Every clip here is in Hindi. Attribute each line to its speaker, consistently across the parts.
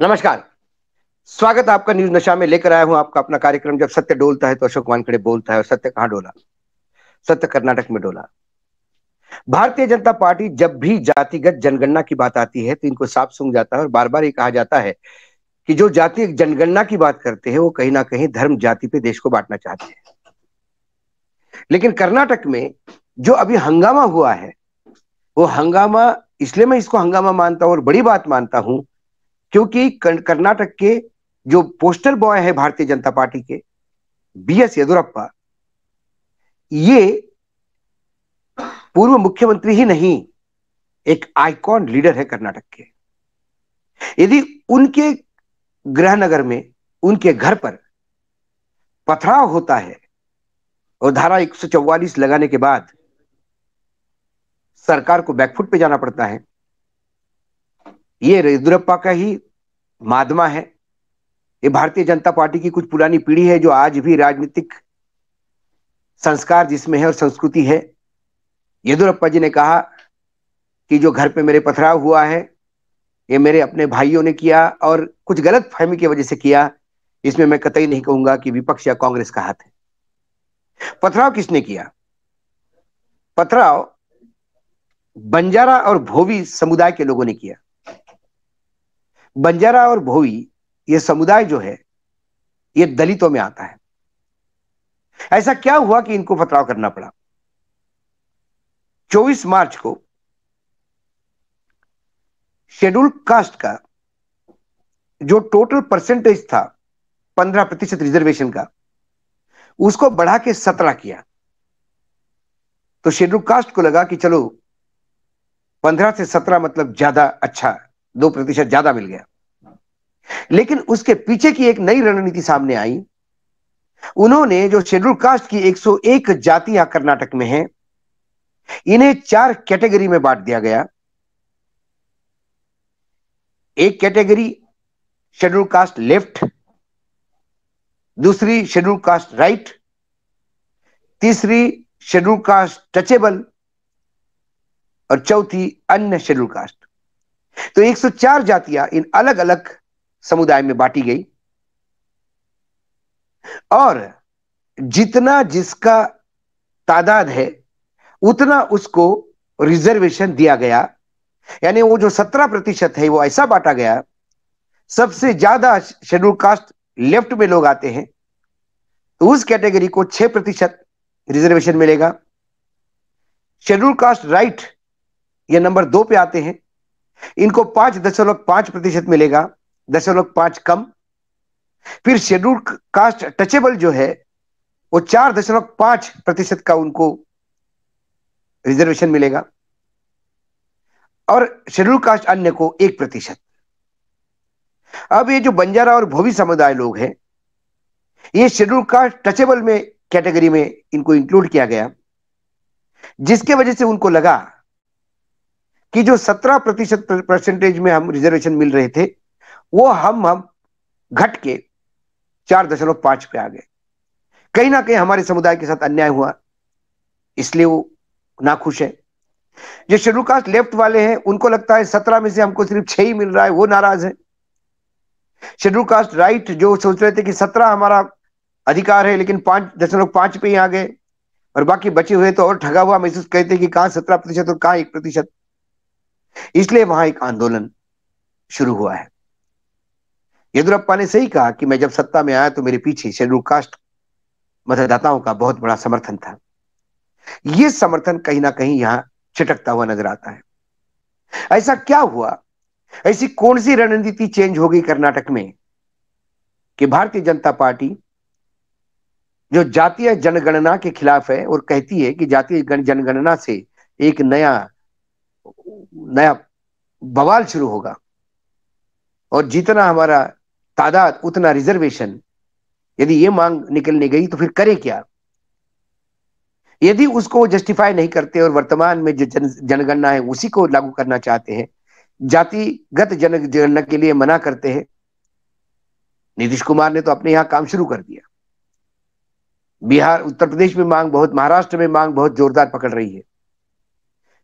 Speaker 1: नमस्कार स्वागत आपका न्यूज नशा में लेकर आया हूं आपका अपना कार्यक्रम जब सत्य डोलता है तो अशोक वानखड़े बोलता है और सत्य कहां डोला सत्य कर्नाटक में डोला भारतीय जनता पार्टी जब भी जातिगत जनगणना की बात आती है तो इनको साफ सुन जाता है और बार बार ये कहा जाता है कि जो जाति जनगणना की बात करते हैं वो कहीं ना कहीं धर्म जाति पे देश को बांटना चाहते हैं लेकिन कर्नाटक में जो अभी हंगामा हुआ है वो हंगामा इसलिए मैं इसको हंगामा मानता हूं और बड़ी बात मानता हूं क्योंकि कर्नाटक के जो पोस्टर बॉय है भारतीय जनता पार्टी के बी एस येदुरप्पा ये पूर्व मुख्यमंत्री ही नहीं एक आइकॉन लीडर है कर्नाटक के यदि उनके गृहनगर में उनके घर पर पथराव होता है और धारा 144 लगाने के बाद सरकार को बैकफुट पे जाना पड़ता है ये येदुरप्पा का ही माधमा है ये भारतीय जनता पार्टी की कुछ पुरानी पीढ़ी है जो आज भी राजनीतिक संस्कार जिसमें है और संस्कृति है येदुरप्पा जी ने कहा कि जो घर पे मेरे पथराव हुआ है ये मेरे अपने भाइयों ने किया और कुछ गलत फहमी की वजह से किया इसमें मैं कतई नहीं कहूंगा कि विपक्ष या कांग्रेस का हाथ है पथराव किसने किया पथराव बंजारा और भोवी समुदाय के लोगों ने किया बंजारा और भोई ये समुदाय जो है ये दलितों में आता है ऐसा क्या हुआ कि इनको पथराव करना पड़ा 24 मार्च को शेड्यूल कास्ट का जो टोटल परसेंटेज था 15 प्रतिशत रिजर्वेशन का उसको बढ़ा के 17 किया तो शेड्यूल कास्ट को लगा कि चलो 15 से 17 मतलब ज्यादा अच्छा दो प्रतिशत ज्यादा मिल गया लेकिन उसके पीछे की एक नई रणनीति सामने आई उन्होंने जो शेड्यूल कास्ट की 101 जातियां कर्नाटक में हैं इन्हें चार कैटेगरी में बांट दिया गया एक कैटेगरी शेड्यूल कास्ट लेफ्ट दूसरी शेड्यूल कास्ट राइट तीसरी शेड्यूल कास्ट टचेबल और चौथी अन्य शेड्यूल कास्ट तो 104 जातियां इन अलग अलग समुदाय में बांटी गई और जितना जिसका तादाद है उतना उसको रिजर्वेशन दिया गया यानी वो जो सत्रह प्रतिशत है वो ऐसा बांटा गया सबसे ज्यादा शेड्यूल कास्ट लेफ्ट में लोग आते हैं तो उस कैटेगरी को छह प्रतिशत रिजर्वेशन मिलेगा शेड्यूल कास्ट राइट ये नंबर दो पे आते हैं इनको पांच दशमलव पांच प्रतिशत मिलेगा दशमलव पांच कम फिर शेड्यूल कास्ट टचेबल जो है वो चार दशमलव पांच प्रतिशत का उनको रिजर्वेशन मिलेगा और शेड्यूल कास्ट अन्य को एक प्रतिशत अब ये जो बंजारा और भोवी समुदाय लोग हैं ये शेड्यूल कास्ट टचेबल में कैटेगरी में इनको इंक्लूड किया गया जिसके वजह से उनको लगा कि जो सत्रह प्रतिशत परसेंटेज में हम रिजर्वेशन मिल रहे थे वो हम हम घट के चार दशमलव पांच पे आ गए कहीं ना कहीं हमारे समुदाय के साथ अन्याय हुआ इसलिए वो नाखुश है जो शेड्यूल कास्ट लेफ्ट वाले हैं उनको लगता है सत्रह में से हमको सिर्फ छह ही मिल रहा है वो नाराज है शेड्यूल कास्ट राइट जो सोच रहे थे कि सत्रह हमारा अधिकार है लेकिन पांच दशमलव पांच पे ही आ गए और बाकी बचे हुए तो और ठगा हुआ महसूस करते कि कहा सत्रह प्रतिशत और कहा एक प्रतिशत इसलिए वहां एक आंदोलन शुरू हुआ है येदुरप्पा ने सही कहा कि मैं जब सत्ता में आया तो मेरे पीछे शेड्यूल कास्ट मतदाताओं का बहुत बड़ा समर्थन था यह समर्थन कहीं ना कहीं यहां छिटकता हुआ नजर आता है ऐसा क्या हुआ ऐसी कौन सी रणनीति चेंज हो गई कर्नाटक में कि भारतीय जनता पार्टी जो जातीय जनगणना के खिलाफ है और कहती है कि जातीय जनगणना से एक नया नया बवाल शुरू होगा और जितना हमारा तादाद उतना रिजर्वेशन यदि ये मांग निकलने गई तो फिर करे क्या यदि उसको जस्टिफाई नहीं करते और वर्तमान में जो जन जनगणना है उसी को लागू करना चाहते हैं जातिगत जनगणना के लिए मना करते हैं नीतीश कुमार ने तो अपने यहां काम शुरू कर दिया बिहार उत्तर प्रदेश में मांग बहुत महाराष्ट्र में मांग बहुत जोरदार पकड़ रही है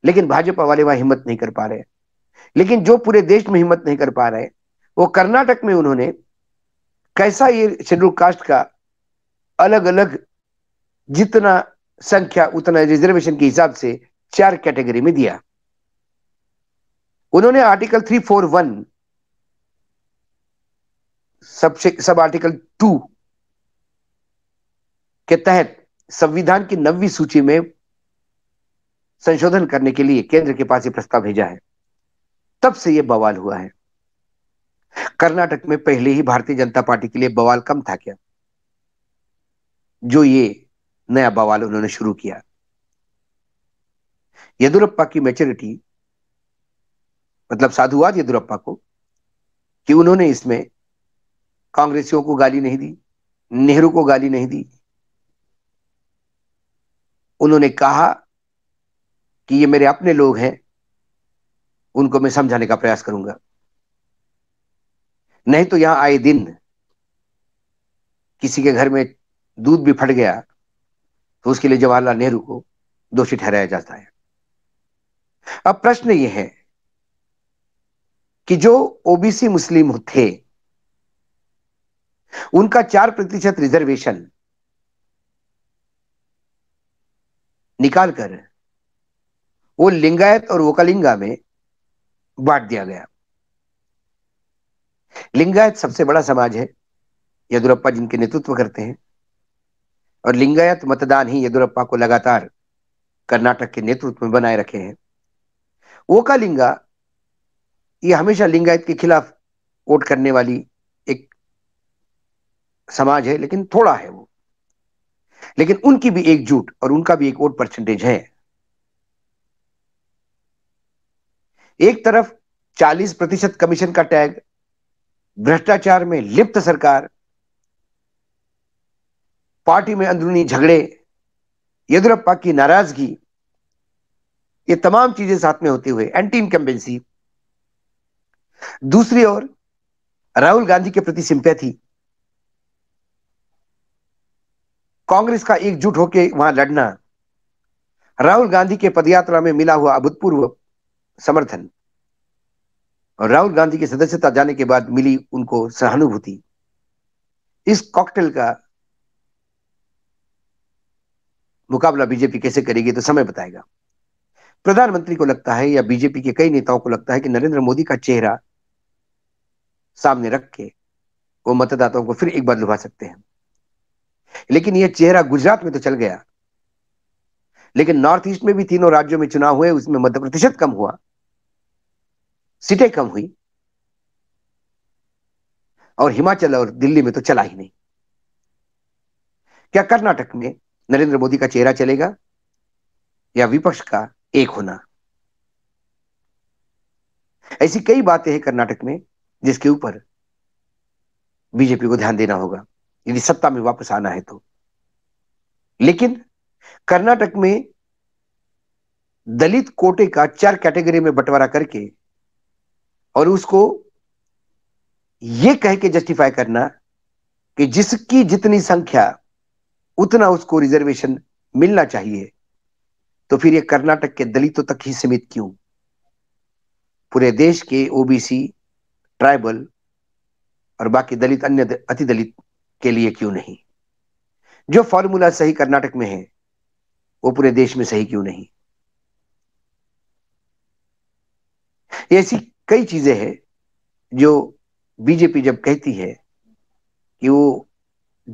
Speaker 1: लेकिन भाजपा वाले वहां हिम्मत नहीं कर पा रहे लेकिन जो पूरे देश में हिम्मत नहीं कर पा रहे वो कर्नाटक में उन्होंने कैसा ये शेड्यूल कास्ट का अलग अलग जितना संख्या उतना रिजर्वेशन के हिसाब से चार कैटेगरी में दिया उन्होंने आर्टिकल थ्री फोर वन सब सब आर्टिकल टू के तहत संविधान की नवी सूची में संशोधन करने के लिए केंद्र के पास ये प्रस्ताव भेजा है तब से यह बवाल हुआ है कर्नाटक में पहले ही भारतीय जनता पार्टी के लिए बवाल कम था क्या जो ये नया बवाल उन्होंने शुरू किया येदुरप्पा की मेच्योरिटी मतलब साधुवाद येदुरप्पा को कि उन्होंने इसमें कांग्रेसियों को गाली नहीं दी नेहरू को गाली नहीं दी उन्होंने कहा कि ये मेरे अपने लोग हैं उनको मैं समझाने का प्रयास करूंगा नहीं तो यहां आए दिन किसी के घर में दूध भी फट गया तो उसके लिए जवाहरलाल नेहरू को दोषी ठहराया जाता है अब प्रश्न यह है कि जो ओबीसी मुस्लिम थे उनका चार प्रतिशत रिजर्वेशन निकालकर वो लिंगायत और वोकलिंगा में बांट दिया गया लिंगायत सबसे बड़ा समाज है यदुरप्पा जिनके नेतृत्व करते हैं और लिंगायत मतदान ही यदुरप्पा को लगातार कर्नाटक के नेतृत्व में बनाए रखे हैं वोकालिंगा ये हमेशा लिंगायत के खिलाफ वोट करने वाली एक समाज है लेकिन थोड़ा है वो लेकिन उनकी भी एकजुट और उनका भी एक वोट परसेंटेज है एक तरफ 40 प्रतिशत कमीशन का टैग भ्रष्टाचार में लिप्त सरकार पार्टी में अंदरूनी झगड़े येदुरप्पा की नाराजगी ये तमाम चीजें साथ में होते हुए एंटी इनकम्बेंसी दूसरी ओर राहुल गांधी के प्रति सिंपैथी कांग्रेस का एकजुट होकर वहां लड़ना राहुल गांधी के पदयात्रा में मिला हुआ अभूतपूर्व समर्थन और राहुल गांधी की सदस्यता जाने के बाद मिली उनको सहानुभूति इस कॉकटेल का मुकाबला बीजेपी कैसे करेगी तो समय बताएगा प्रधानमंत्री को लगता है या बीजेपी के कई नेताओं को लगता है कि नरेंद्र मोदी का चेहरा सामने रख के वो मतदाताओं को फिर एक बार लुभा सकते हैं लेकिन यह चेहरा गुजरात में तो चल गया लेकिन नॉर्थ ईस्ट में भी तीनों राज्यों में चुनाव हुए उसमें मध्य प्रतिशत कम हुआ सीटें कम हुई और हिमाचल और दिल्ली में तो चला ही नहीं क्या कर्नाटक में नरेंद्र मोदी का चेहरा चलेगा या विपक्ष का एक होना ऐसी कई बातें हैं कर्नाटक में जिसके ऊपर बीजेपी को ध्यान देना होगा यदि सत्ता में वापस आना है तो लेकिन कर्नाटक में दलित कोटे का चार कैटेगरी में बंटवारा करके और उसको ये कह के जस्टिफाई करना कि जिसकी जितनी संख्या उतना उसको रिजर्वेशन मिलना चाहिए तो फिर ये कर्नाटक के दलितों तक ही सीमित क्यों पूरे देश के ओबीसी ट्राइबल और बाकी दलित अन्य अति दलित के लिए क्यों नहीं जो फॉर्मूला सही कर्नाटक में है वो पूरे देश में सही क्यों नहीं ऐसी कई चीजें हैं जो बीजेपी जब कहती है कि वो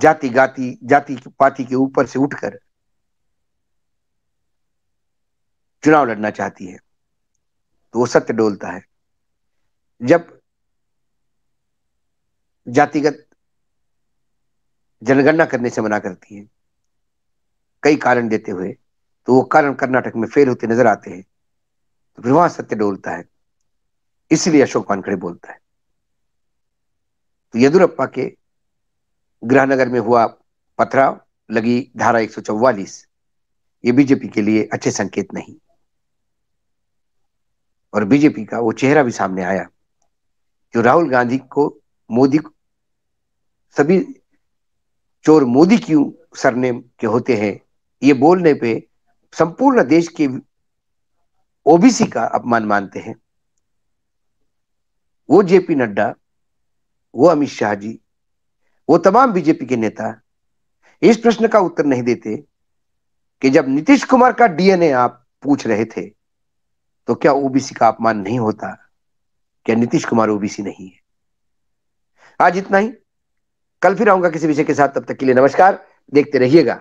Speaker 1: जाति गाति जाति पाति के ऊपर से उठकर चुनाव लड़ना चाहती है तो वो सत्य डोलता है जब जातिगत जनगणना करने से मना करती है कई कारण देते हुए तो वो कारण कर्नाटक में फेल होते नजर आते हैं तो फिर वहां सत्य डोलता है इसलिए अशोक वानखड़े बोलता है तो यदुरप्पा के गृहनगर में हुआ पथराव लगी धारा एक ये बीजेपी के लिए अच्छे संकेत नहीं और बीजेपी का वो चेहरा भी सामने आया जो राहुल गांधी को मोदी सभी चोर मोदी क्यों सरनेम के होते हैं ये बोलने पे संपूर्ण देश के ओबीसी का अपमान मानते हैं वो जेपी नड्डा वो अमित शाह जी वो तमाम बीजेपी के नेता इस प्रश्न का उत्तर नहीं देते कि जब नीतीश कुमार का डीएनए आप पूछ रहे थे तो क्या ओबीसी का अपमान नहीं होता क्या नीतीश कुमार ओबीसी नहीं है आज इतना ही कल फिर आऊंगा किसी विषय के साथ तब तक के लिए नमस्कार देखते रहिएगा